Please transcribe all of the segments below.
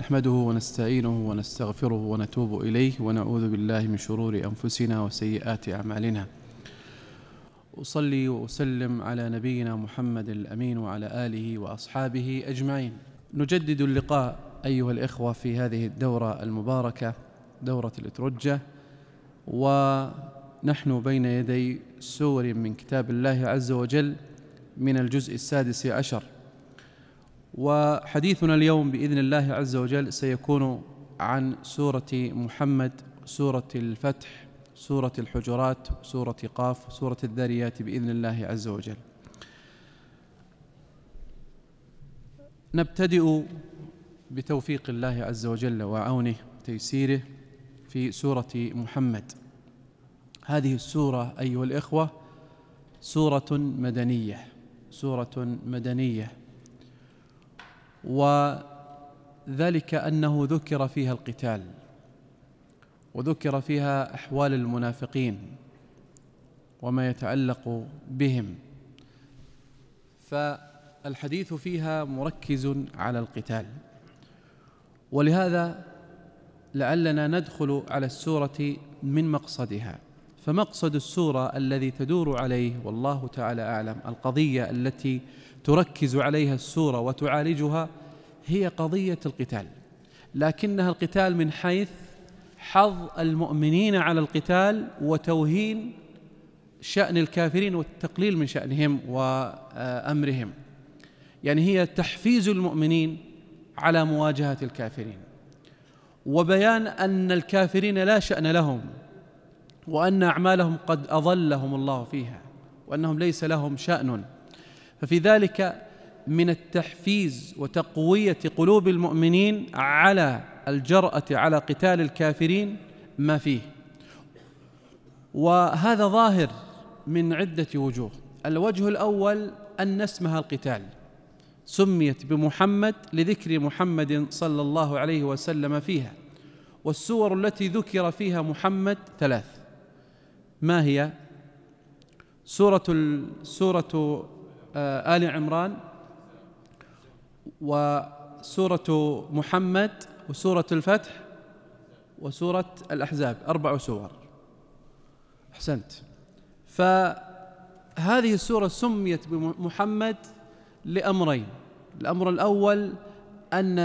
نحمده ونستعينه ونستغفره ونتوب إليه ونعوذ بالله من شرور أنفسنا وسيئات أعمالنا أصلي وأسلم على نبينا محمد الأمين وعلى آله وأصحابه أجمعين نجدد اللقاء أيها الإخوة في هذه الدورة المباركة دورة الإترجة ونحن بين يدي سور من كتاب الله عز وجل من الجزء السادس عشر وحديثنا اليوم باذن الله عز وجل سيكون عن سوره محمد سوره الفتح سوره الحجرات سوره قاف سوره الذاريات باذن الله عز وجل نبتدئ بتوفيق الله عز وجل وعونه تيسيره في سوره محمد هذه السوره ايها الاخوه سوره مدنيه سوره مدنيه وذلك أنه ذكر فيها القتال وذكر فيها أحوال المنافقين وما يتعلق بهم فالحديث فيها مركز على القتال ولهذا لعلنا ندخل على السورة من مقصدها فمقصد السورة الذي تدور عليه والله تعالى أعلم القضية التي تركز عليها السوره وتعالجها هي قضيه القتال لكنها القتال من حيث حظ المؤمنين على القتال وتوهين شأن الكافرين والتقليل من شأنهم وأمرهم يعني هي تحفيز المؤمنين على مواجهة الكافرين وبيان أن الكافرين لا شأن لهم وأن أعمالهم قد أضلهم الله فيها وأنهم ليس لهم شأن ففي ذلك من التحفيز وتقويه قلوب المؤمنين على الجراه على قتال الكافرين ما فيه وهذا ظاهر من عده وجوه الوجه الاول ان اسمها القتال سميت بمحمد لذكر محمد صلى الله عليه وسلم فيها والسور التي ذكر فيها محمد ثلاث ما هي سورة سورة آه، آل عمران وسورة محمد وسورة الفتح وسورة الأحزاب أربع سور أحسنت فهذه السورة سميت بمحمد لأمرين الأمر الأول أن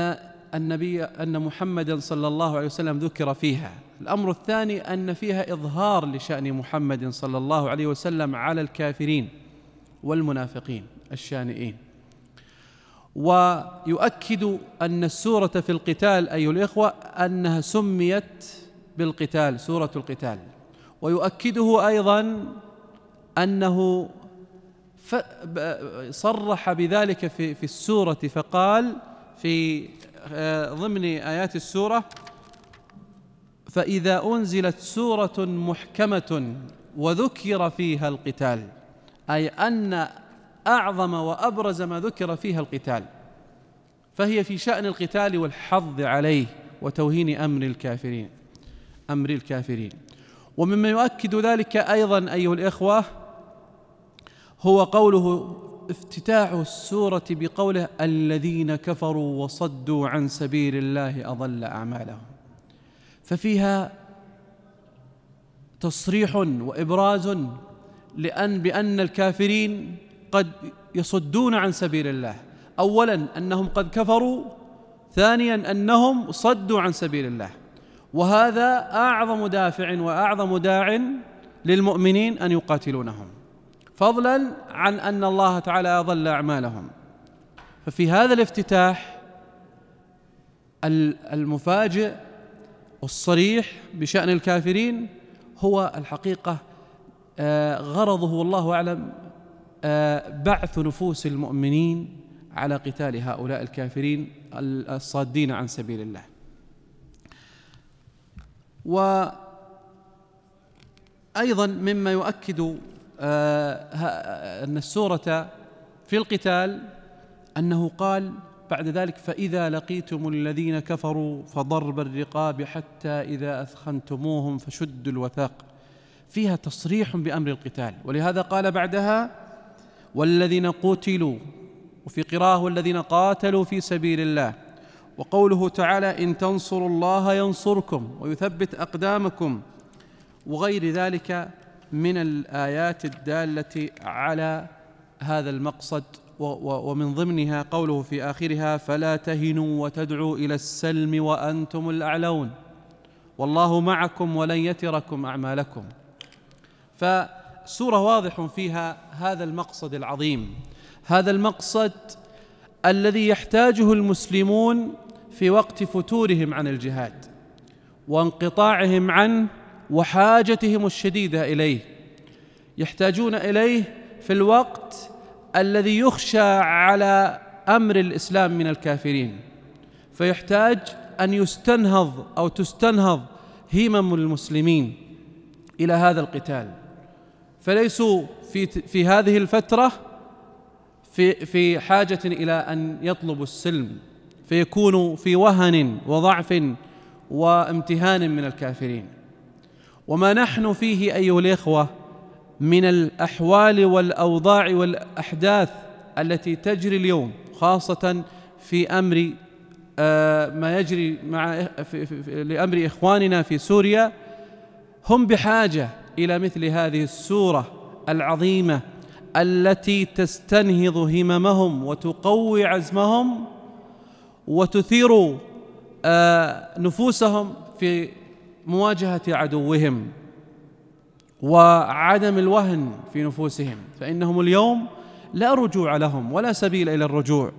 النبي أن محمدا صلى الله عليه وسلم ذكر فيها الأمر الثاني أن فيها إظهار لشأن محمد صلى الله عليه وسلم على الكافرين والمنافقين الشانئين ويؤكد ان السوره في القتال ايها الاخوه انها سميت بالقتال سوره القتال ويؤكده ايضا انه صرح بذلك في في السوره فقال في آه، ضمن ايات السوره فاذا انزلت سوره محكمه وذكر فيها القتال أي أن أعظم وأبرز ما ذكر فيها القتال فهي في شأن القتال والحظ عليه وتوهين أمر الكافرين أمر الكافرين ومما يؤكد ذلك أيضا أيها الإخوة هو قوله افتتاح السورة بقوله الذين كفروا وصدوا عن سبيل الله أضل أعمالهم ففيها تصريح وإبراز لأن بأن الكافرين قد يصدون عن سبيل الله أولا أنهم قد كفروا ثانيا أنهم صدوا عن سبيل الله وهذا أعظم دافع وأعظم داع للمؤمنين أن يقاتلونهم فضلا عن أن الله تعالى أضل أعمالهم ففي هذا الافتتاح المفاجئ الصريح بشأن الكافرين هو الحقيقة آه، غرضه والله أعلم آه، بعث نفوس المؤمنين على قتال هؤلاء الكافرين الصادين عن سبيل الله وأيضا مما يؤكد آه، أن السورة في القتال أنه قال بعد ذلك فإذا لقيتم الذين كفروا فضرب الرقاب حتى إذا أثخنتموهم فشدوا الوثاق فيها تصريح بأمر القتال ولهذا قال بعدها والذين قتلوا وفي قراءة والذين قاتلوا في سبيل الله وقوله تعالى إن تنصروا الله ينصركم ويثبت أقدامكم وغير ذلك من الآيات الدالة على هذا المقصد ومن ضمنها قوله في آخرها فلا تهنوا وتدعوا إلى السلم وأنتم الأعلون والله معكم ولن يتركم أعمالكم فالسورة واضح فيها هذا المقصد العظيم هذا المقصد الذي يحتاجه المسلمون في وقت فتورهم عن الجهاد وانقطاعهم عنه وحاجتهم الشديده اليه يحتاجون اليه في الوقت الذي يخشى على امر الاسلام من الكافرين فيحتاج ان يستنهض او تستنهض هيمم المسلمين الى هذا القتال فليسوا في في هذه الفتره في في حاجه الى ان يطلبوا السلم فيكونوا في وهن وضعف وامتهان من الكافرين وما نحن فيه ايها الاخوه من الاحوال والاوضاع والاحداث التي تجري اليوم خاصه في امر آه، ما يجري مع لامر اخواننا في سوريا هم بحاجه إلى مثل هذه السورة العظيمة التي تستنهض هممهم وتقوي عزمهم وتثير آه، نفوسهم في مواجهة عدوهم وعدم الوهن في نفوسهم فإنهم اليوم لا رجوع لهم ولا سبيل إلى الرجوع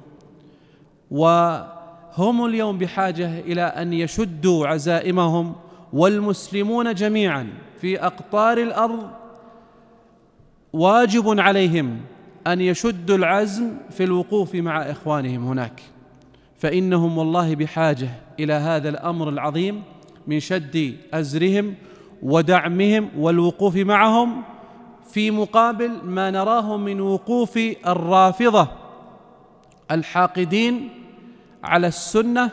وهم اليوم بحاجة إلى أن يشدوا عزائمهم والمسلمون جميعاً في اقطار الارض واجب عليهم ان يشدوا العزم في الوقوف مع اخوانهم هناك فانهم والله بحاجه الى هذا الامر العظيم من شد ازرهم ودعمهم والوقوف معهم في مقابل ما نراه من وقوف الرافضه الحاقدين على السنه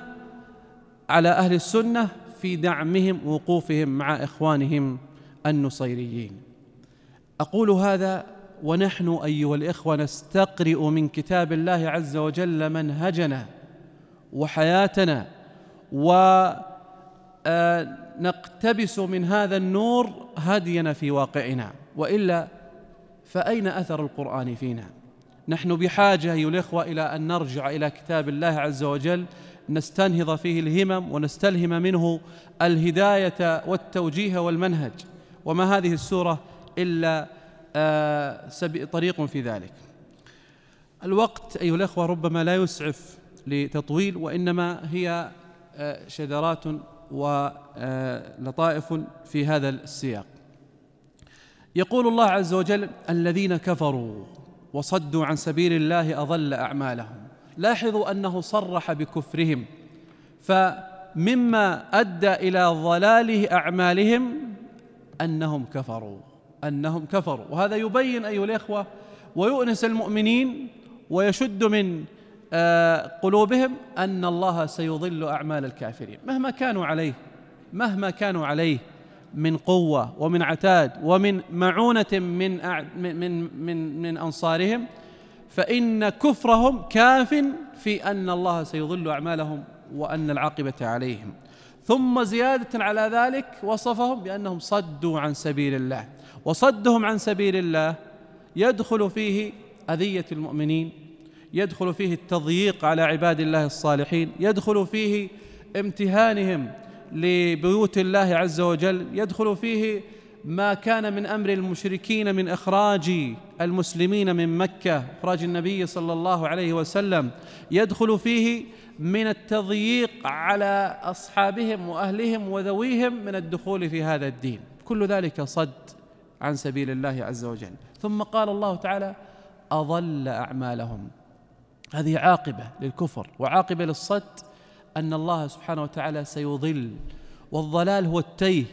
على اهل السنه في دعمهم وقوفهم مع اخوانهم النصيريين اقول هذا ونحن ايها الاخوه نستقرئ من كتاب الله عز وجل منهجنا وحياتنا ونقتبس آه، من هذا النور هدينا في واقعنا والا فاين اثر القران فينا نحن بحاجه ايها الاخوه الى ان نرجع الى كتاب الله عز وجل نستنهض فيه الهمم ونستلهم منه الهدايه والتوجيه والمنهج وما هذه السورة إلا آه، طريق في ذلك الوقت أيها الأخوة ربما لا يسعف لتطويل وإنما هي آه، شذرات ولطائف آه، في هذا السياق يقول الله عز وجل الذين كفروا وصدوا عن سبيل الله أضل أعمالهم لاحظوا أنه صرح بكفرهم فمما أدى إلى ضلال أعمالهم أنهم كفروا أنهم كفروا وهذا يبين أيها الإخوة ويؤنس المؤمنين ويشد من آه، قلوبهم أن الله سيضل أعمال الكافرين مهما كانوا عليه مهما كانوا عليه من قوة ومن عتاد ومن معونة من من من من أنصارهم فإن كفرهم كاف في أن الله سيضل أعمالهم وأن العاقبة عليهم ثم زيادة على ذلك وصفهم بأنهم صدوا عن سبيل الله وصدهم عن سبيل الله يدخل فيه أذية المؤمنين يدخل فيه التضييق على عباد الله الصالحين يدخل فيه امتهانهم لبيوت الله عز وجل يدخل فيه ما كان من امر المشركين من اخراج المسلمين من مكه اخراج النبي صلى الله عليه وسلم يدخل فيه من التضييق على اصحابهم واهلهم وذويهم من الدخول في هذا الدين كل ذلك صد عن سبيل الله عز وجل ثم قال الله تعالى اضل اعمالهم هذه عاقبه للكفر وعاقبه للصد ان الله سبحانه وتعالى سيضل والضلال هو التيه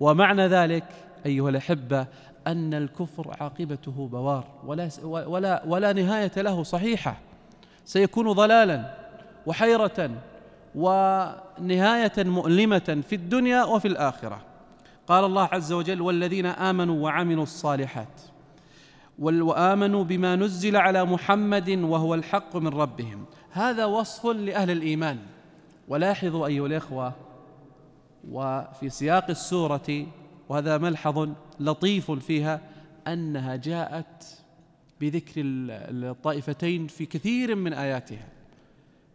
ومعنى ذلك ايها الاحبه ان الكفر عاقبته بوار ولا ولا ولا نهايه له صحيحه سيكون ضلالا وحيرة ونهاية مؤلمة في الدنيا وفي الآخرة قال الله عز وجل والذين آمنوا وعملوا الصالحات وآمنوا بما نزل على محمد وهو الحق من ربهم هذا وصف لأهل الإيمان ولاحظوا أيها الإخوة وفي سياق السورة وهذا ملحظ لطيف فيها أنها جاءت بذكر الطائفتين في كثير من آياتها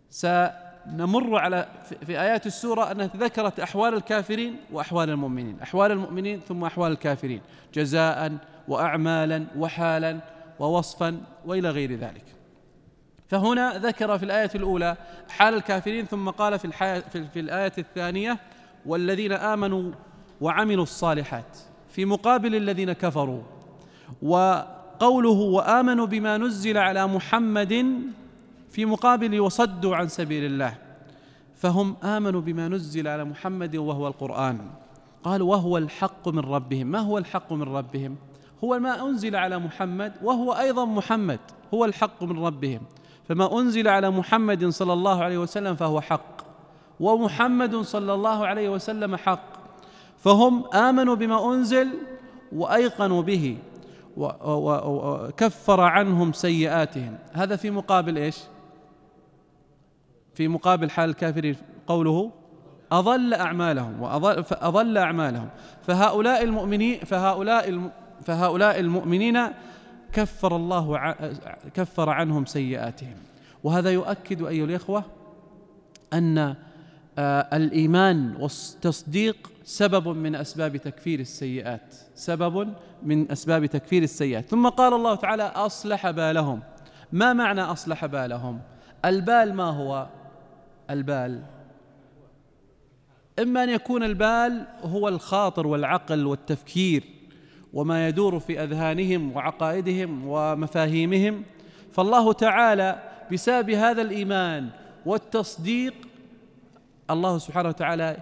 سنمر على في آيات السورة أنها ذكرت أحوال الكافرين وأحوال المؤمنين أحوال المؤمنين ثم أحوال الكافرين جزاء وأعمالا وحالا ووصفا وإلى غير ذلك فهنا ذكر في الآية الأولى حال الكافرين ثم قال في, الحياة في, في الآية الثانية والذين آمنوا وعملوا الصالحات في مقابل الذين كفروا وقوله وآمنوا بما نزل على محمد في مقابل وصدوا عن سبيل الله فهم امنوا بما نزل على محمد وهو القران قالوا وهو الحق من ربهم ما هو الحق من ربهم هو ما انزل على محمد وهو ايضا محمد هو الحق من ربهم فما انزل على محمد صلى الله عليه وسلم فهو حق ومحمد صلى الله عليه وسلم حق فهم امنوا بما انزل وايقنوا به وكفر عنهم سيئاتهم هذا في مقابل ايش في مقابل حال الكافرين قوله أضل أعمالهم وأضل فأضل أعمالهم فهؤلاء المؤمنين فهؤلاء فهؤلاء المؤمنين كفر الله كفر عنهم سيئاتهم وهذا يؤكد أيها الإخوة أن آه، الإيمان والتصديق سبب من أسباب تكفير السيئات سبب من أسباب تكفير السيئات ثم قال الله تعالى أصلح بالهم ما معنى أصلح بالهم البال ما هو البال اما ان يكون البال هو الخاطر والعقل والتفكير وما يدور في اذهانهم وعقائدهم ومفاهيمهم فالله تعالى بسبب هذا الايمان والتصديق الله سبحانه وتعالى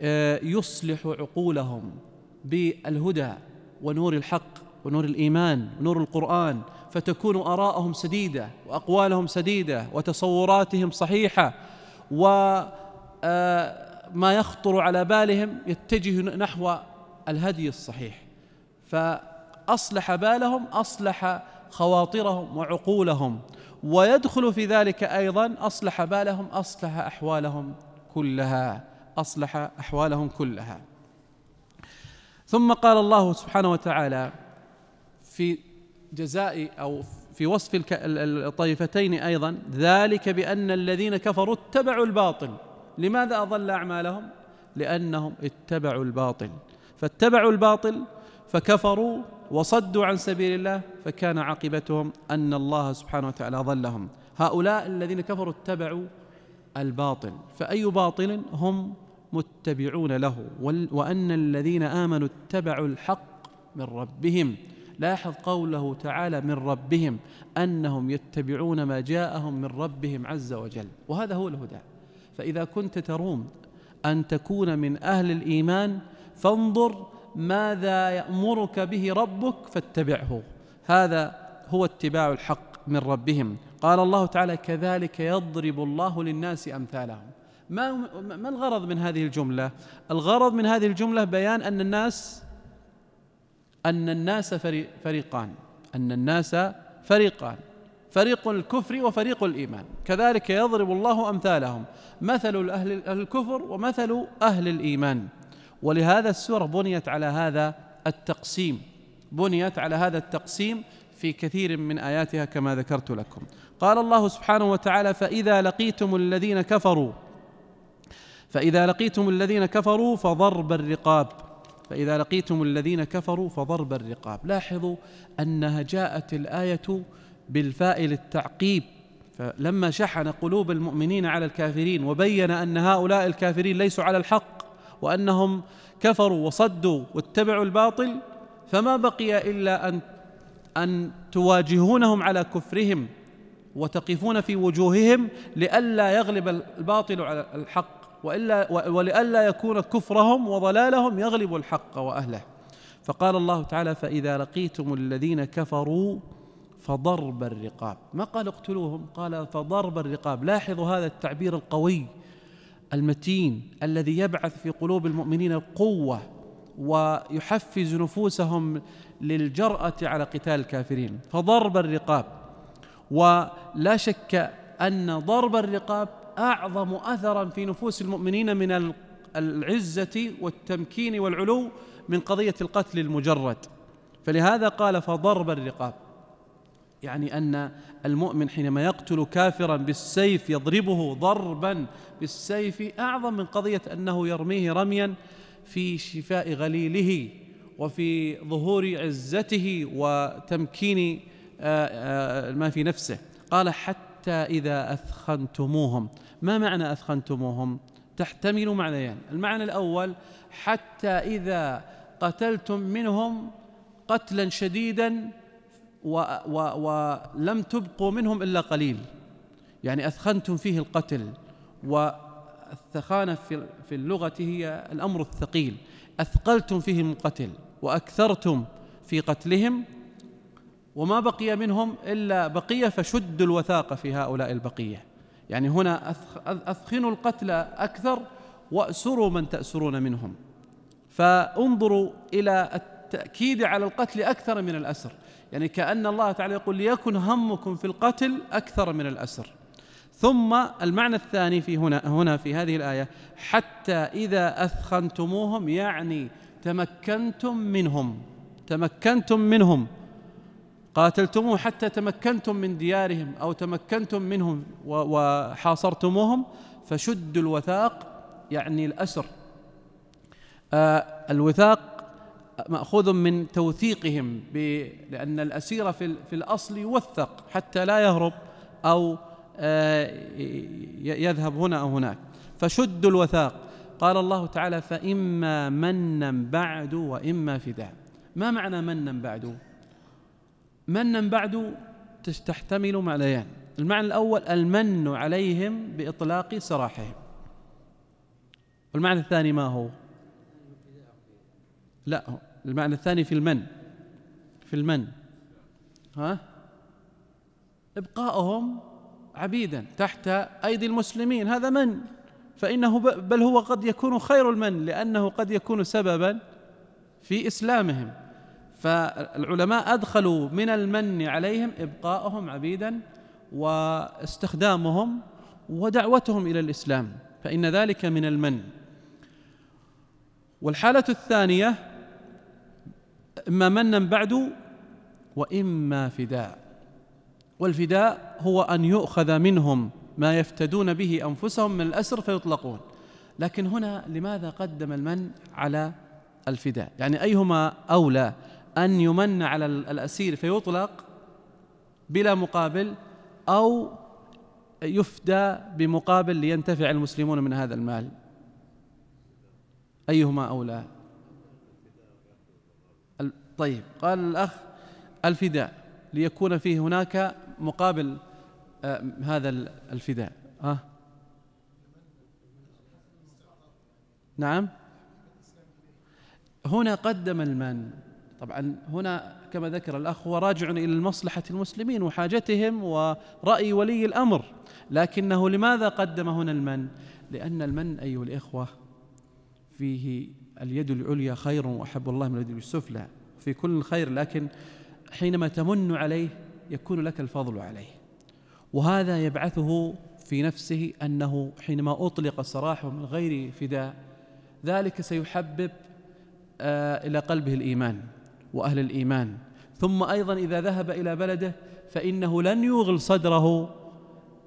آه، يصلح عقولهم بالهدى ونور الحق ونور الايمان ونور القران فتكون اراءهم سديده واقوالهم سديده وتصوراتهم صحيحه وما آه، يخطر على بالهم يتجه نحو الهدي الصحيح فأصلح بالهم أصلح خواطرهم وعقولهم ويدخل في ذلك أيضا أصلح بالهم أصلح أحوالهم كلها أصلح أحوالهم كلها ثم قال الله سبحانه وتعالى في جزاء أو في وصف الطائفتين ايضا ذلك بان الذين كفروا اتبعوا الباطل لماذا اضل اعمالهم لانهم اتبعوا الباطل فاتبعوا الباطل فكفروا وصدوا عن سبيل الله فكان عاقبتهم ان الله سبحانه وتعالى ظلهم هؤلاء الذين كفروا اتبعوا الباطل فاي باطل هم متبعون له وان الذين امنوا اتبعوا الحق من ربهم لاحظ قوله تعالى من ربهم أنهم يتبعون ما جاءهم من ربهم عز وجل وهذا هو الهدى فإذا كنت تروم أن تكون من أهل الإيمان فانظر ماذا يأمرك به ربك فاتبعه هذا هو اتباع الحق من ربهم قال الله تعالى كذلك يضرب الله للناس أمثالهم ما ما الغرض من هذه الجملة؟ الغرض من هذه الجملة بيان أن الناس أن الناس فريقان أن الناس فريقان فريق الكفر وفريق الإيمان كذلك يضرب الله أمثالهم مثل أهل الكفر ومثل أهل الإيمان ولهذا السورة بنيت على هذا التقسيم بنيت على هذا التقسيم في كثير من آياتها كما ذكرت لكم قال الله سبحانه وتعالى فإذا لقيتم الذين كفروا فإذا لقيتم الذين كفروا فضرب الرقاب فإذا لقيتم الذين كفروا فضرب الرقاب لاحظوا أنها جاءت الآية بالفاء للتعقيب فلما شحن قلوب المؤمنين على الكافرين وبين أن هؤلاء الكافرين ليسوا على الحق وأنهم كفروا وصدوا واتبعوا الباطل فما بقي إلا أن أن تواجهونهم على كفرهم وتقفون في وجوههم لئلا يغلب الباطل على الحق وإلا ولئلا يكون كفرهم وضلالهم يغلب الحق وأهله فقال الله تعالى فإذا لقيتم الذين كفروا فضرب الرقاب ما قال اقتلوهم قال فضرب الرقاب لاحظوا هذا التعبير القوي المتين الذي يبعث في قلوب المؤمنين القوه ويحفز نفوسهم للجراه على قتال الكافرين فضرب الرقاب ولا شك ان ضرب الرقاب أعظم أثرا في نفوس المؤمنين من العزة والتمكين والعلو من قضية القتل المجرد فلهذا قال فضرب الرقاب يعني أن المؤمن حينما يقتل كافرا بالسيف يضربه ضربا بالسيف أعظم من قضية أنه يرميه رميا في شفاء غليله وفي ظهور عزته وتمكين آه، آه، ما في نفسه قال حتى إذا أثخنتموهم ما معنى أثخنتموهم تحتمل معنيان المعنى الأول حتى إذا قتلتم منهم قتلا شديدا و و ولم تبقوا منهم إلا قليل يعني أثخنتم فيه القتل والثخانة في, في اللغة هي الأمر الثقيل أثقلتم فيهم القتل وأكثرتم في قتلهم وما بقي منهم إلا بقية فشدوا الوثاق في هؤلاء البقية يعني هنا أثخنوا القتل أكثر وأسروا من تأسرون منهم فانظروا إلى التأكيد على القتل أكثر من الأسر يعني كأن الله تعالى يقول ليكن همكم في القتل أكثر من الأسر ثم المعنى الثاني في هنا هنا في هذه الآية حتى إذا أثخنتموهم يعني تمكنتم منهم تمكنتم منهم قاتلتموه حتى تمكنتم من ديارهم او تمكنتم منهم وحاصرتموهم فشدوا الوثاق يعني الاسر آه، الوثاق ماخوذ من توثيقهم لان الاسير في, الاصل يوثق حتى لا يهرب او آه، يذهب هنا او هناك فشدوا الوثاق قال الله تعالى فاما منا بعد واما فداء ما معنى منا بعد منا بعد تحتمل معنيان المعنى الأول المن عليهم بإطلاق سراحهم والمعنى الثاني ما هو لا المعنى الثاني في المن في المن ها ابقاؤهم عبيدا تحت ايدي المسلمين هذا من فانه بل هو قد يكون خير المن لانه قد يكون سببا في اسلامهم فالعلماء أدخلوا من المن عليهم إبقاءهم عبيدا واستخدامهم ودعوتهم إلى الإسلام فإن ذلك من المن والحالة الثانية إما منا بعد وإما فداء والفداء هو أن يؤخذ منهم ما يفتدون به أنفسهم من الأسر فيطلقون لكن هنا لماذا قدم المن على الفداء يعني أيهما أولى أن يمن على الأسير فيطلق بلا مقابل أو يفدى بمقابل لينتفع المسلمون من هذا المال أيهما أولى طيب قال الأخ الفداء ليكون فيه هناك مقابل آه، هذا الفداء ها أه؟ نعم هنا قدم المن طبعا هنا كما ذكر الأخ هو راجع إلى مصلحة المسلمين وحاجتهم ورأي ولي الأمر لكنه لماذا قدم هنا المن لأن المن أيها الإخوة فيه اليد العليا خير وأحب الله من اليد السفلى في كل خير لكن حينما تمن عليه يكون لك الفضل عليه وهذا يبعثه في نفسه أنه حينما أطلق سراحه من غير فداء ذلك سيحبب آه، إلى قلبه الإيمان وأهل الإيمان ثم أيضا إذا ذهب إلى بلده فإنه لن يغل صدره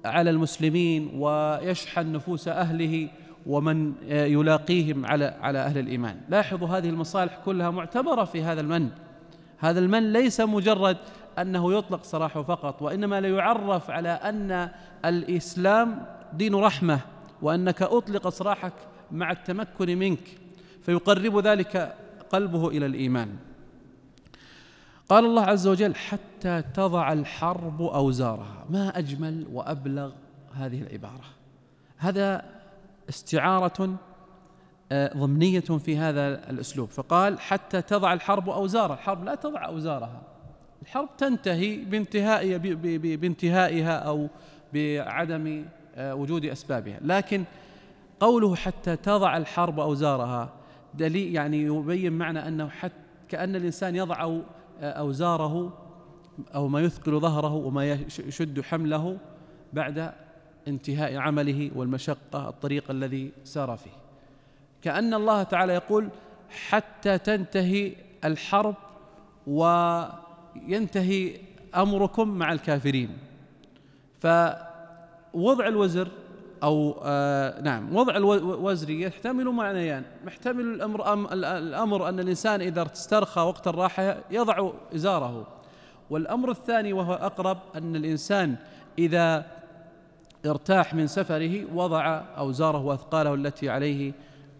على المسلمين ويشحن نفوس أهله ومن يلاقيهم على على أهل الإيمان لاحظوا هذه المصالح كلها معتبرة في هذا المن هذا المن ليس مجرد أنه يطلق سراحه فقط وإنما ليعرف على أن الإسلام دين رحمة وأنك أطلق سراحك مع التمكن منك فيقرب ذلك قلبه إلى الإيمان قال الله عز وجل حتى تضع الحرب أوزارها ما أجمل وأبلغ هذه العبارة هذا استعارة آه، ضمنية في هذا الأسلوب فقال حتى تضع الحرب أوزارها الحرب لا تضع أوزارها الحرب تنتهي بانتهاء بانتهائها أو بعدم آه، وجود أسبابها لكن قوله حتى تضع الحرب أوزارها دليل يعني يبين معنى أنه حتى كأن الإنسان يضع أوزاره أو ما يثقل ظهره وما يشد حمله بعد انتهاء عمله والمشقة الطريق الذي سار فيه كأن الله تعالى يقول حتى تنتهي الحرب وينتهي أمركم مع الكافرين فوضع الوزر أو آه نعم وضع الوزري يحتمل معنيان محتمل الأمر, أم الأمر أن الإنسان إذا استرخى وقت الراحة يضع إزاره والأمر الثاني وهو أقرب أن الإنسان إذا ارتاح من سفره وضع أوزاره وأثقاله التي عليه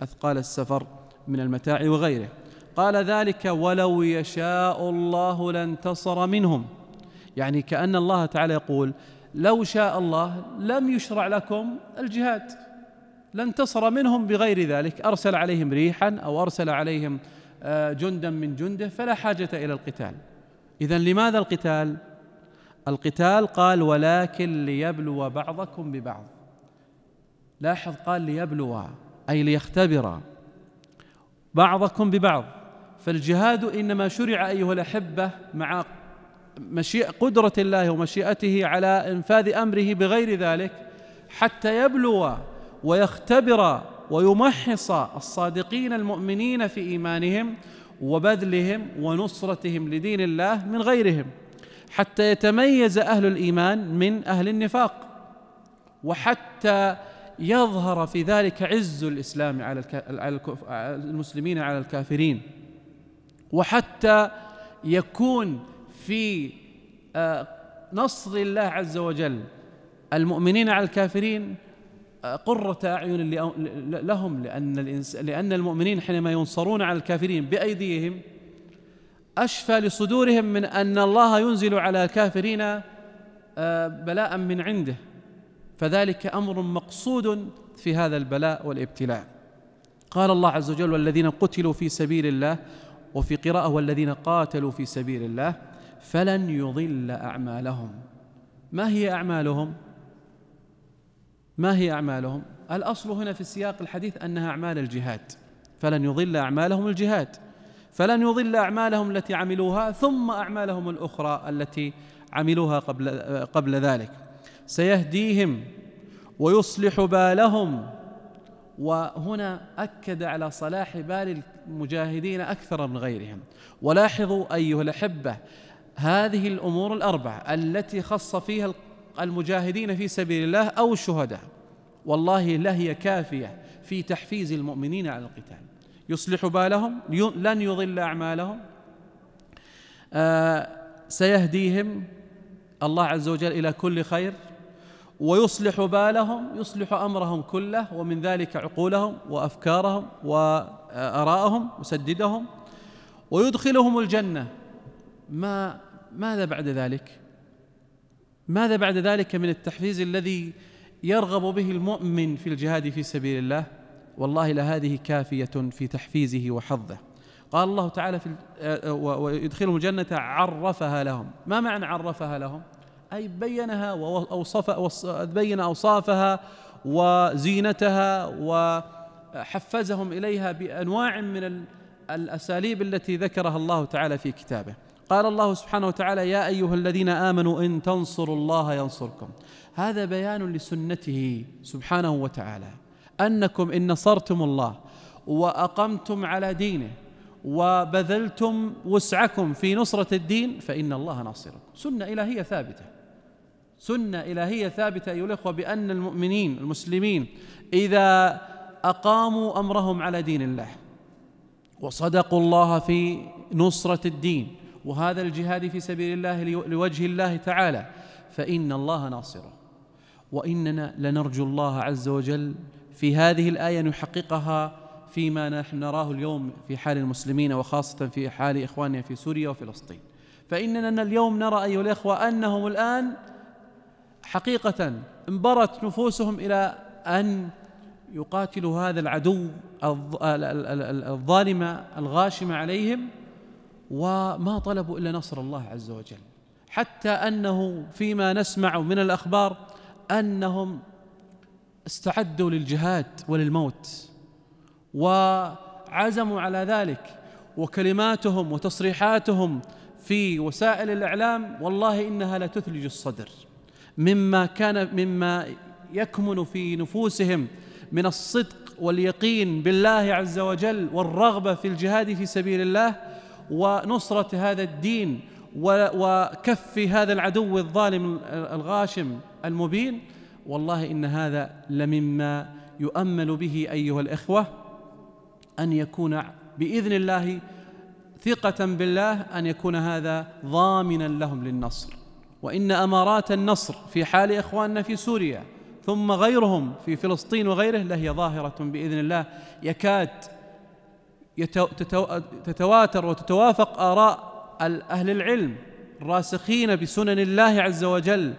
أثقال السفر من المتاع وغيره قال ذلك ولو يشاء الله لانتصر منهم يعني كأن الله تعالى يقول لو شاء الله لم يشرع لكم الجهاد لانتصر منهم بغير ذلك أرسل عليهم ريحا أو أرسل عليهم آه، جندا من جنده فلا حاجة إلى القتال إذا لماذا القتال؟ القتال قال ولكن ليبلو بعضكم ببعض لاحظ قال ليبلو أي ليختبر بعضكم ببعض فالجهاد إنما شرع أيها الأحبة مع مشيئة قدرة الله ومشيئته على إنفاذ أمره بغير ذلك حتى يبلو ويختبر ويمحص الصادقين المؤمنين في إيمانهم وبذلهم ونصرتهم لدين الله من غيرهم حتى يتميز أهل الإيمان من أهل النفاق وحتى يظهر في ذلك عز الإسلام على المسلمين على الكافرين وحتى يكون في آه، نصر الله عز وجل المؤمنين على الكافرين آه، قرة أعين لهم لأن لأن المؤمنين حينما ينصرون على الكافرين بأيديهم أشفى لصدورهم من أن الله ينزل على الكافرين آه، بلاء من عنده فذلك أمر مقصود في هذا البلاء والابتلاء قال الله عز وجل والذين قتلوا في سبيل الله وفي قراءة والذين قاتلوا في سبيل الله فلن يضل اعمالهم ما هي اعمالهم ما هي اعمالهم الاصل هنا في سياق الحديث انها اعمال الجهاد فلن يضل اعمالهم الجهاد فلن يضل اعمالهم التي عملوها ثم اعمالهم الاخرى التي عملوها قبل قبل ذلك سيهديهم ويصلح بالهم وهنا اكد على صلاح بال المجاهدين اكثر من غيرهم ولاحظوا ايها الاحبه هذه الامور الاربعه التي خص فيها المجاهدين في سبيل الله او الشهداء والله لا هي كافيه في تحفيز المؤمنين على القتال يصلح بالهم لن يضل اعمالهم آه سيهديهم الله عز وجل الى كل خير ويصلح بالهم يصلح امرهم كله ومن ذلك عقولهم وافكارهم وارائهم وسددهم ويدخلهم الجنه ما ماذا بعد ذلك ماذا بعد ذلك من التحفيز الذي يرغب به المؤمن في الجهاد في سبيل الله والله لهذه كافيه في تحفيزه وحظه قال الله تعالى في آه، آه، ويدخلهم الجنه عرفها لهم ما معنى عرفها لهم اي بينها واوصف بين اوصافها وزينتها وحفزهم اليها بانواع من الاساليب التي ذكرها الله تعالى في كتابه قال الله سبحانه وتعالى يا أيها الذين آمنوا إن تنصروا الله ينصركم هذا بيان لسنته سبحانه وتعالى أنكم إن نصرتم الله وأقمتم على دينه وبذلتم وسعكم في نصرة الدين فإن الله ناصركم سنة إلهية ثابتة سنة إلهية ثابتة أيها الأخوة بأن المؤمنين المسلمين إذا أقاموا أمرهم على دين الله وصدقوا الله في نصرة الدين وهذا الجهاد في سبيل الله لوجه الله تعالى فإن الله ناصره وإننا لنرجو الله عز وجل في هذه الآية نحققها فيما نحن نراه اليوم في حال المسلمين وخاصة في حال إخواننا في سوريا وفلسطين فإننا اليوم نرى أيها الإخوة أنهم الآن حقيقة انبرت نفوسهم إلى أن يقاتلوا هذا العدو الظالم الغاشم عليهم وما طلبوا الا نصر الله عز وجل حتى انه فيما نسمع من الاخبار انهم استعدوا للجهاد وللموت وعزموا على ذلك وكلماتهم وتصريحاتهم في وسائل الاعلام والله انها لتثلج الصدر مما كان مما يكمن في نفوسهم من الصدق واليقين بالله عز وجل والرغبه في الجهاد في سبيل الله ونصرة هذا الدين وكف هذا العدو الظالم الغاشم المبين والله إن هذا لمما يؤمل به أيها الإخوة أن يكون بإذن الله ثقة بالله أن يكون هذا ضامنا لهم للنصر وإن أمارات النصر في حال إخواننا في سوريا ثم غيرهم في فلسطين وغيره لهي ظاهرة بإذن الله يكاد تتواتر وتتوافق آراء أهل العلم الراسخين بسنن الله عز وجل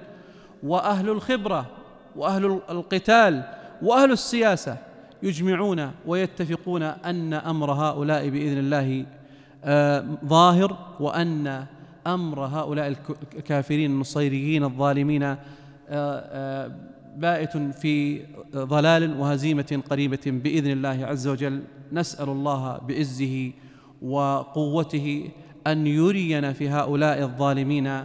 وأهل الخبرة وأهل القتال وأهل السياسة يجمعون ويتفقون أن أمر هؤلاء بإذن الله آه، ظاهر وأن أمر هؤلاء الكافرين النصيريين الظالمين آه، آه، بائت في ضلال وهزيمه قريبه باذن الله عز وجل نسال الله بعزه وقوته ان يرينا في هؤلاء الظالمين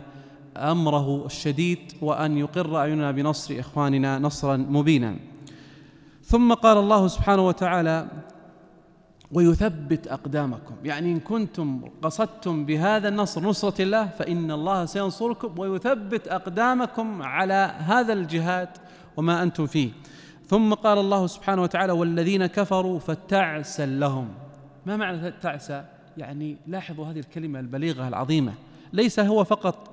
امره الشديد وان يقر اعيننا بنصر اخواننا نصرا مبينا ثم قال الله سبحانه وتعالى ويثبت اقدامكم يعني ان كنتم قصدتم بهذا النصر نصره الله فان الله سينصركم ويثبت اقدامكم على هذا الجهاد وما أنتم فيه ثم قال الله سبحانه وتعالى والذين كفروا فتعسا لهم ما معنى تعسى يعني لاحظوا هذه الكلمة البليغة العظيمة ليس هو فقط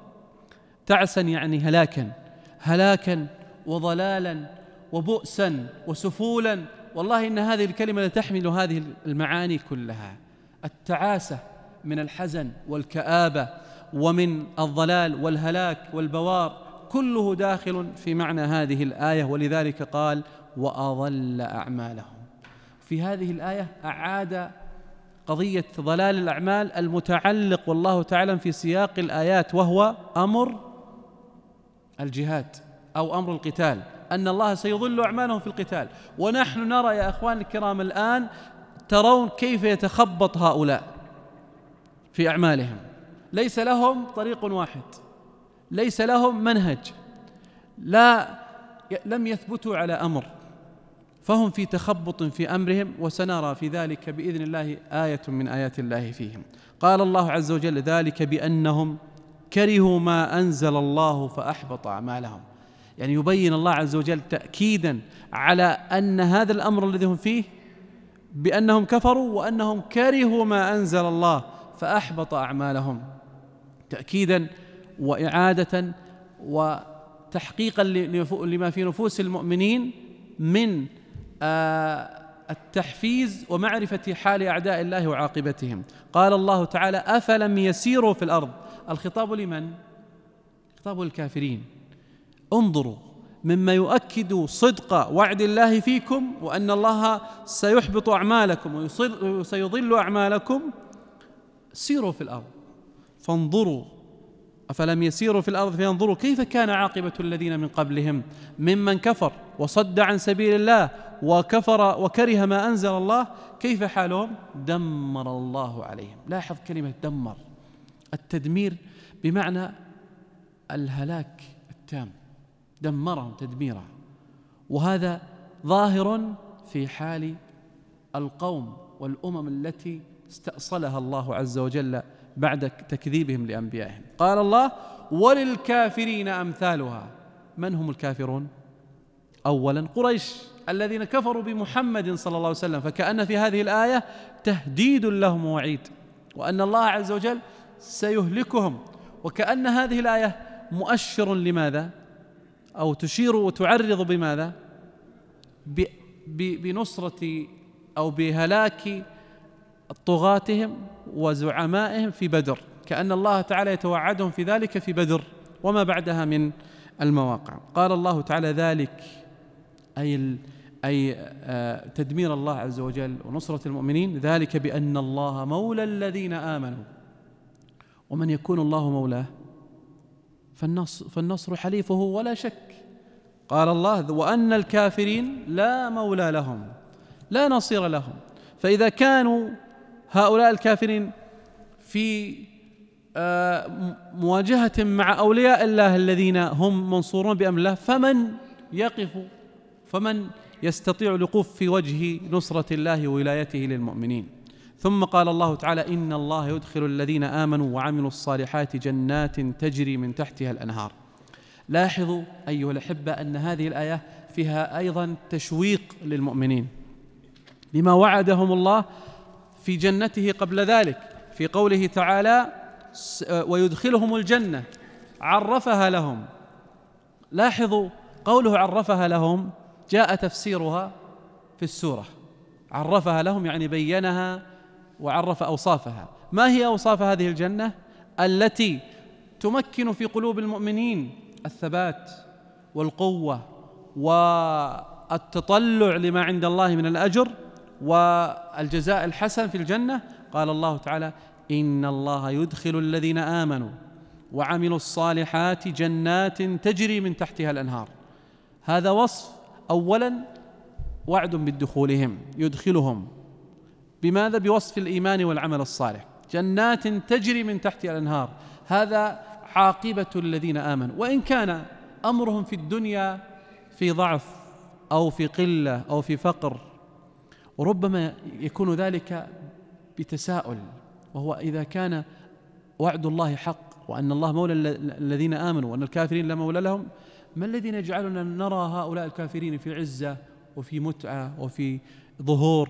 تعسا يعني هلاكا هلاكا وضلالا وبؤسا وسفولا والله ان هذه الكلمه لتحمل هذه المعاني كلها التعاسه من الحزن والكابه ومن الضلال والهلاك والبوار كله داخل في معنى هذه الايه ولذلك قال واضل اعمالهم في هذه الايه اعاد قضيه ضلال الاعمال المتعلق والله تعالى في سياق الايات وهو امر الجهاد او امر القتال ان الله سيضل اعمالهم في القتال ونحن نرى يا اخوان الكرام الان ترون كيف يتخبط هؤلاء في اعمالهم ليس لهم طريق واحد ليس لهم منهج لا لم يثبتوا على امر فهم في تخبط في امرهم وسنرى في ذلك باذن الله ايه من ايات الله فيهم قال الله عز وجل ذلك بانهم كرهوا ما انزل الله فاحبط اعمالهم يعني يبين الله عز وجل تاكيدا على ان هذا الامر الذي هم فيه بانهم كفروا وانهم كرهوا ما انزل الله فاحبط اعمالهم تاكيدا واعاده وتحقيقا لما في نفوس المؤمنين من آه، التحفيز ومعرفه حال اعداء الله وعاقبتهم قال الله تعالى افلم يسيروا في الارض الخطاب لمن خطاب الكافرين انظروا مما يؤكد صدق وعد الله فيكم وان الله سيحبط اعمالكم وسيضل اعمالكم سيروا في الارض فانظروا أفلم يسيروا في الأرض فينظروا كيف كان عاقبة الذين من قبلهم ممن كفر وصد عن سبيل الله وكفر وكره ما أنزل الله كيف حالهم دمر الله عليهم لاحظ كلمة دمر التدمير بمعنى الهلاك التام دمرهم تدميرا وهذا ظاهر في حال القوم والأمم التي استأصلها الله عز وجل بعد تكذيبهم لانبيائهم قال الله وللكافرين امثالها من هم الكافرون اولا قريش الذين كفروا بمحمد صلى الله عليه وسلم فكان في هذه الايه تهديد لهم ووعيد وان الله عز وجل سيهلكهم وكان هذه الايه مؤشر لماذا او تشير وتعرض بماذا بنصره او بهلاك طغاتهم وزعمائهم في بدر كأن الله تعالى يتوعدهم في ذلك في بدر وما بعدها من المواقع قال الله تعالى ذلك أي أي آه، تدمير الله عز وجل ونصرة المؤمنين ذلك بأن الله مولى الذين آمنوا ومن يكون الله مولاه فالنصر, فالنصر حليفه ولا شك قال الله وأن الكافرين لا مولى لهم لا نصير لهم فإذا كانوا هؤلاء الكافرين في آه، مواجهة مع أولياء الله الذين هم منصورون بأمر الله فمن يقف فمن يستطيع الوقوف في وجه نصرة الله وولايته للمؤمنين ثم قال الله تعالى إن الله يدخل الذين آمنوا وعملوا الصالحات جنات تجري من تحتها الأنهار لاحظوا أيها الأحبة أن هذه الآية فيها أيضا تشويق للمؤمنين لما وعدهم الله في جنته قبل ذلك في قوله تعالى آه، ويدخلهم الجنه عرفها لهم لاحظوا قوله عرفها لهم جاء تفسيرها في السوره عرفها لهم يعني بينها وعرف اوصافها ما هي اوصاف هذه الجنه التي تمكن في قلوب المؤمنين الثبات والقوه والتطلع لما عند الله من الاجر والجزاء الحسن في الجنة قال الله تعالى إن الله يدخل الذين آمنوا وعملوا الصالحات جنات تجري من تحتها الأنهار هذا وصف أولا وعد بدخولهم يدخلهم بماذا بوصف الإيمان والعمل الصالح جنات تجري من تحتها الأنهار هذا عاقبة الذين آمنوا وإن كان أمرهم في الدنيا في ضعف أو في قلة أو في فقر وربما يكون ذلك بتساؤل وهو إذا كان وعد الله حق وأن الله مولى الذين آمنوا وأن الكافرين لا مولى لهم ما الذي يجعلنا نرى هؤلاء الكافرين في عزة وفي متعة وفي ظهور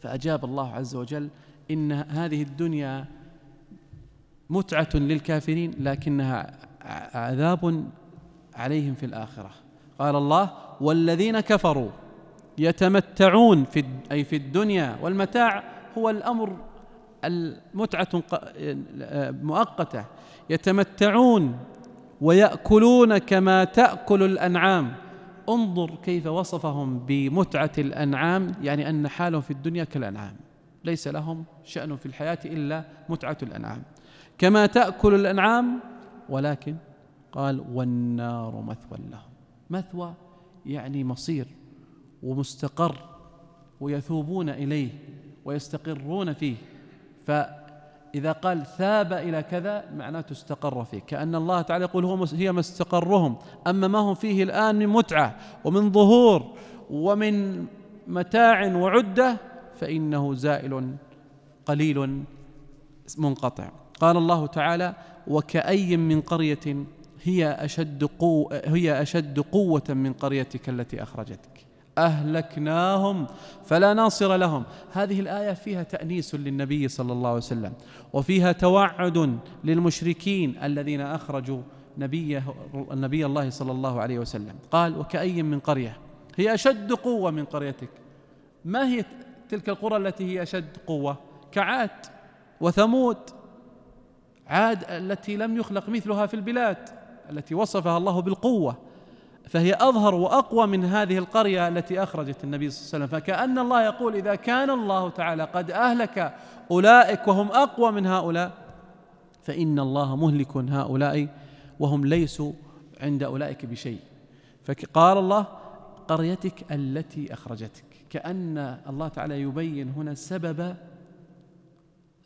فأجاب الله عز وجل إن هذه الدنيا متعة للكافرين لكنها عذاب عليهم في الآخرة قال الله والذين كفروا يتمتعون في أي في الدنيا والمتاع هو الأمر المتعة مؤقتة يتمتعون ويأكلون كما تأكل الأنعام انظر كيف وصفهم بمتعة الأنعام يعني أن حالهم في الدنيا كالأنعام ليس لهم شأن في الحياة إلا متعة الأنعام كما تأكل الأنعام ولكن قال والنار مثوى لهم مثوى يعني مصير ومستقر ويثوبون اليه ويستقرون فيه فاذا قال ثاب الى كذا معناته استقر فيه كان الله تعالى يقول هو هي ما استقرهم اما ما هم فيه الان من متعه ومن ظهور ومن متاع وعده فانه زائل قليل منقطع قال الله تعالى وكأي من قرية هي أشد قوة هي أشد قوة من قريتك التي أخرجتك أهلكناهم فلا ناصر لهم هذه الآية فيها تأنيس للنبي صلى الله عليه وسلم وفيها توعد للمشركين الذين أخرجوا نبيه النبي الله صلى الله عليه وسلم قال وكأي من قرية هي أشد قوة من قريتك ما هي تلك القرى التي هي أشد قوة كعاد وثمود عاد التي لم يخلق مثلها في البلاد التي وصفها الله بالقوه فهي اظهر واقوى من هذه القريه التي اخرجت النبي صلى الله عليه وسلم فكان الله يقول اذا كان الله تعالى قد اهلك اولئك وهم اقوى من هؤلاء فان الله مهلك هؤلاء وهم ليسوا عند اولئك بشيء فقال الله قريتك التي اخرجتك كان الله تعالى يبين هنا سبب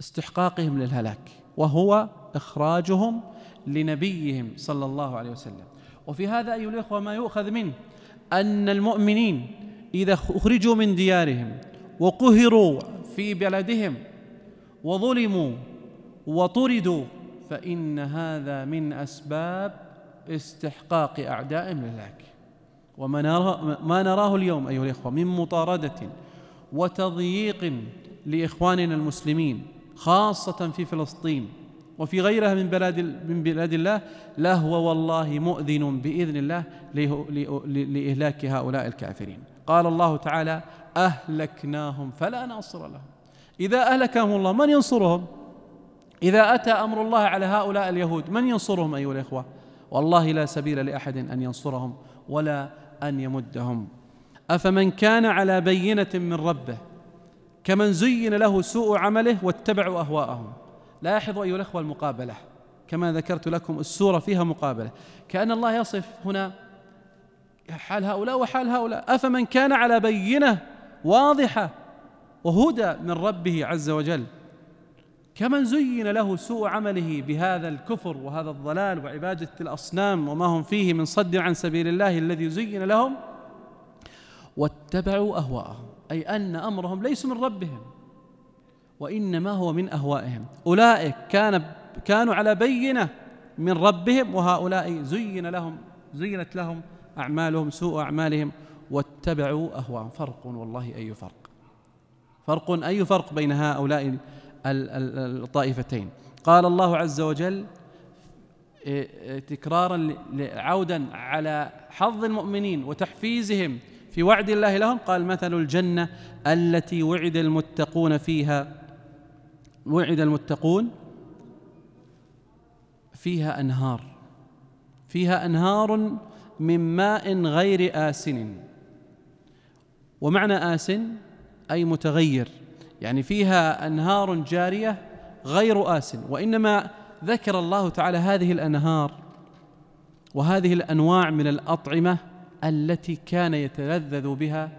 استحقاقهم للهلاك وهو اخراجهم لنبيهم صلى الله عليه وسلم وفي هذا أيها الإخوة ما يؤخذ منه أن المؤمنين إذا أخرجوا من ديارهم وقهروا في بلدهم وظلموا وطردوا فإن هذا من أسباب استحقاق أعداء لله وما نراه, ما نراه اليوم أيها الإخوة من مطاردة وتضييق لإخواننا المسلمين خاصة في فلسطين وفي غيرها من بلاد من بلاد الله لهو والله مؤذن باذن الله لاهلاك هؤلاء الكافرين قال الله تعالى اهلكناهم فلا ناصر لهم اذا اهلكهم الله من ينصرهم اذا اتى امر الله على هؤلاء اليهود من ينصرهم ايها الاخوه والله لا سبيل لاحد ان ينصرهم ولا ان يمدهم افمن كان على بينه من ربه كمن زين له سوء عمله واتبعوا اهواءهم لاحظوا أيها الأخوة المقابلة كما ذكرت لكم السورة فيها مقابلة كأن الله يصف هنا حال هؤلاء وحال هؤلاء أفمن كان على بينة واضحة وهدى من ربه عز وجل كمن زين له سوء عمله بهذا الكفر وهذا الضلال وعبادة الأصنام وما هم فيه من صد عن سبيل الله الذي زين لهم واتبعوا أهواءهم أي أن أمرهم ليس من ربهم وإنما هو من أهوائهم أولئك كان كانوا على بينة من ربهم وهؤلاء زين لهم زينت لهم أعمالهم سوء أعمالهم واتبعوا أهواهم فرق والله أي فرق فرق أي فرق بين هؤلاء الطائفتين قال الله عز وجل إيه، إيه، تكرارا عودا على حظ المؤمنين وتحفيزهم في وعد الله لهم قال مثل الجنة التي وعد المتقون فيها وعد المتقون فيها انهار فيها انهار من ماء غير آسن ومعنى آسن أي متغير يعني فيها أنهار جارية غير آسن وإنما ذكر الله تعالى هذه الأنهار وهذه الأنواع من الأطعمة التي كان يتلذذ بها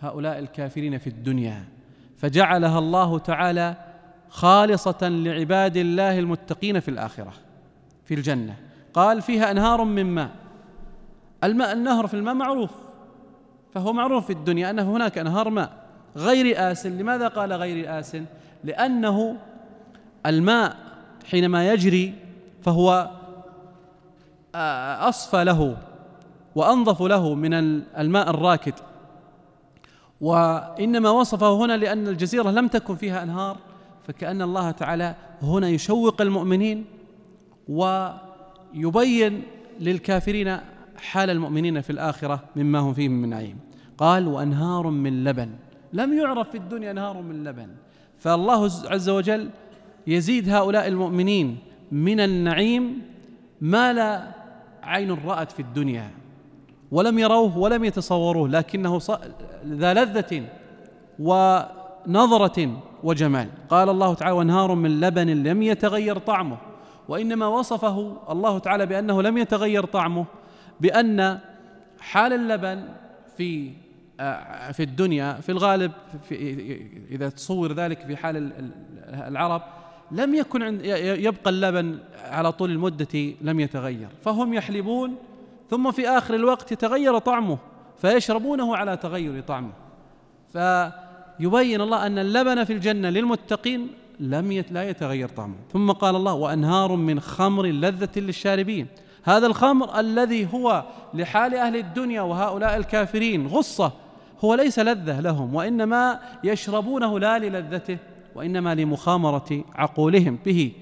هؤلاء الكافرين في الدنيا فجعلها الله تعالى خالصة لعباد الله المتقين في الآخرة في الجنة قال فيها أنهار من ماء الماء النهر في الماء معروف فهو معروف في الدنيا أنه هناك أنهار ماء غير آسن لماذا قال غير آسن لأنه الماء حينما يجري فهو آه، أصفى له وأنظف له من الماء الراكد وإنما وصفه هنا لأن الجزيرة لم تكن فيها أنهار فكأن الله تعالى هنا يشوق المؤمنين ويبين للكافرين حال المؤمنين في الآخرة مما هم فيه من نعيم قال وأنهار من لبن لم يعرف في الدنيا أنهار من لبن فالله عز وجل يزيد هؤلاء المؤمنين من النعيم ما لا عين رأت في الدنيا ولم يروه ولم يتصوروه لكنه ذا لذة ونظرة وجمال قال الله تعالى وانهار من لبن لم يتغير طعمه وانما وصفه الله تعالى بانه لم يتغير طعمه بان حال اللبن في آه، في الدنيا في الغالب في اذا تصور ذلك في حال العرب لم يكن عند يبقى اللبن على طول المده لم يتغير فهم يحلبون ثم في اخر الوقت يتغير طعمه فيشربونه على تغير طعمه ف يبين الله أن اللبن في الجنة للمتقين لم يت لا يتغير طعمه ثم قال الله وأنهار من خمر لذة للشاربين هذا الخمر الذي هو لحال أهل الدنيا وهؤلاء الكافرين غصة هو ليس لذة لهم وإنما يشربونه لا للذته وإنما لمخامرة عقولهم به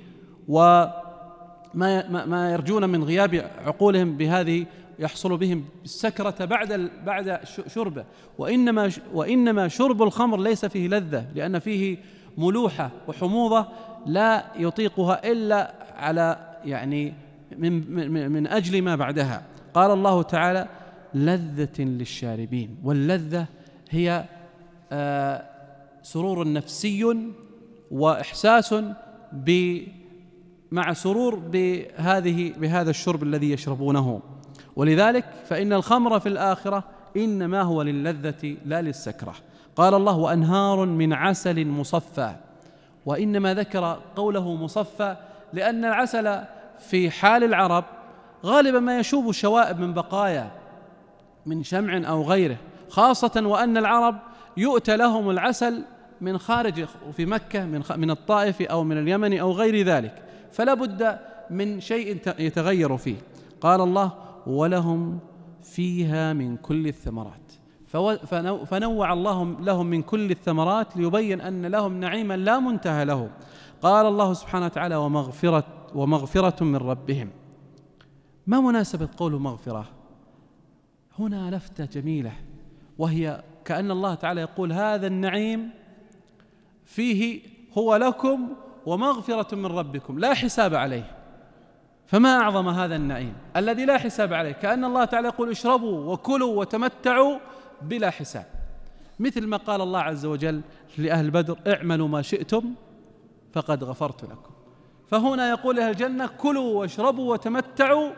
وما ما يرجون من غياب عقولهم بهذه يحصل بهم السكرة بعد بعد شربه وإنما وإنما شرب الخمر ليس فيه لذة لأن فيه ملوحة وحموضة لا يطيقها إلا على يعني من من, من أجل ما بعدها قال الله تعالى لذة للشاربين واللذة هي آه، سرور نفسي واحساس ب مع سرور بهذه بهذا الشرب الذي يشربونه ولذلك فإن الخمر في الآخرة إنما هو للذة لا للسكرة قال الله وأنهار من عسل مصفى وإنما ذكر قوله مصفى لأن العسل في حال العرب غالبا ما يشوب الشوائب من بقايا من شمع أو غيره خاصة وأن العرب يؤتى لهم العسل من خارج في مكة من من الطائف أو من اليمن أو غير ذلك فلا بد من شيء يتغير فيه قال الله ولهم فيها من كل الثمرات فنوع الله لهم من كل الثمرات ليبين أن لهم نعيما لا منتهى له قال الله سبحانه وتعالى ومغفرة, ومغفرة من ربهم ما مناسبة قول مغفرة هنا لفتة جميلة وهي كأن الله تعالى يقول هذا النعيم فيه هو لكم ومغفرة من ربكم لا حساب عليه فما اعظم هذا النعيم الذي لا حساب عليه كان الله تعالى يقول اشربوا وكلوا وتمتعوا بلا حساب مثل ما قال الله عز وجل لاهل بدر اعملوا ما شئتم فقد غفرت لكم فهنا يقول اهل الجنه كلوا واشربوا وتمتعوا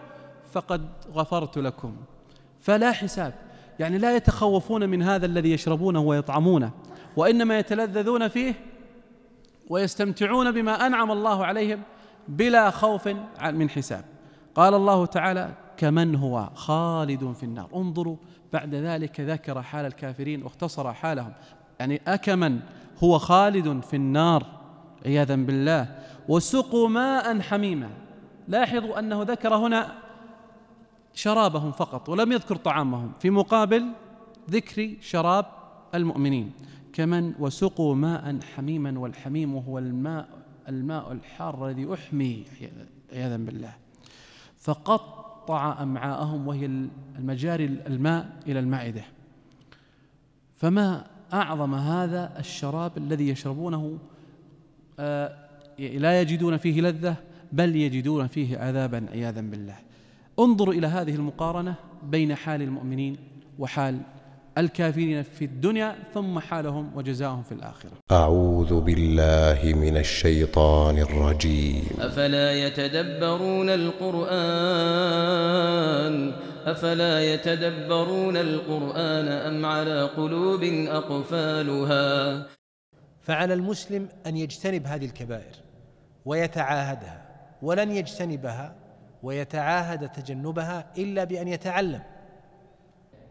فقد غفرت لكم فلا حساب يعني لا يتخوفون من هذا الذي يشربونه ويطعمونه وانما يتلذذون فيه ويستمتعون بما انعم الله عليهم بلا خوف من حساب قال الله تعالى كمن هو خالد في النار انظروا بعد ذلك ذكر حال الكافرين واختصر حالهم يعني أكمن هو خالد في النار عياذا بالله وسقوا ماء حميما لاحظوا أنه ذكر هنا شرابهم فقط ولم يذكر طعامهم في مقابل ذكر شراب المؤمنين كمن وسقوا ماء حميما والحميم هو الماء الماء الحار الذي أحمي عياذا بالله فقطع أمعاءهم وهي المجاري الماء إلى المعدة فما أعظم هذا الشراب الذي يشربونه آه، لا يجدون فيه لذة بل يجدون فيه عذابا عياذا بالله انظروا إلى هذه المقارنة بين حال المؤمنين وحال الكافرين في الدنيا ثم حالهم وجزاهم في الآخرة أعوذ بالله من الشيطان الرجيم أفلا يتدبرون القرآن أفلا يتدبرون القرآن أم على قلوب أقفالها فعلى المسلم أن يجتنب هذه الكبائر ويتعاهدها ولن يجتنبها ويتعاهد تجنبها إلا بأن يتعلم